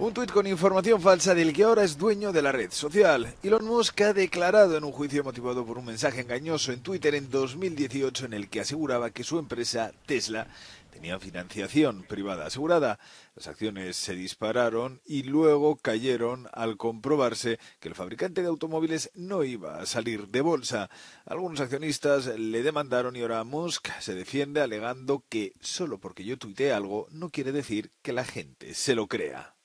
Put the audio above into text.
Un tuit con información falsa del que ahora es dueño de la red social. Elon Musk ha declarado en un juicio motivado por un mensaje engañoso en Twitter en 2018 en el que aseguraba que su empresa, Tesla, tenía financiación privada asegurada. Las acciones se dispararon y luego cayeron al comprobarse que el fabricante de automóviles no iba a salir de bolsa. Algunos accionistas le demandaron y ahora Musk se defiende alegando que solo porque yo tuiteé algo no quiere decir que la gente se lo crea.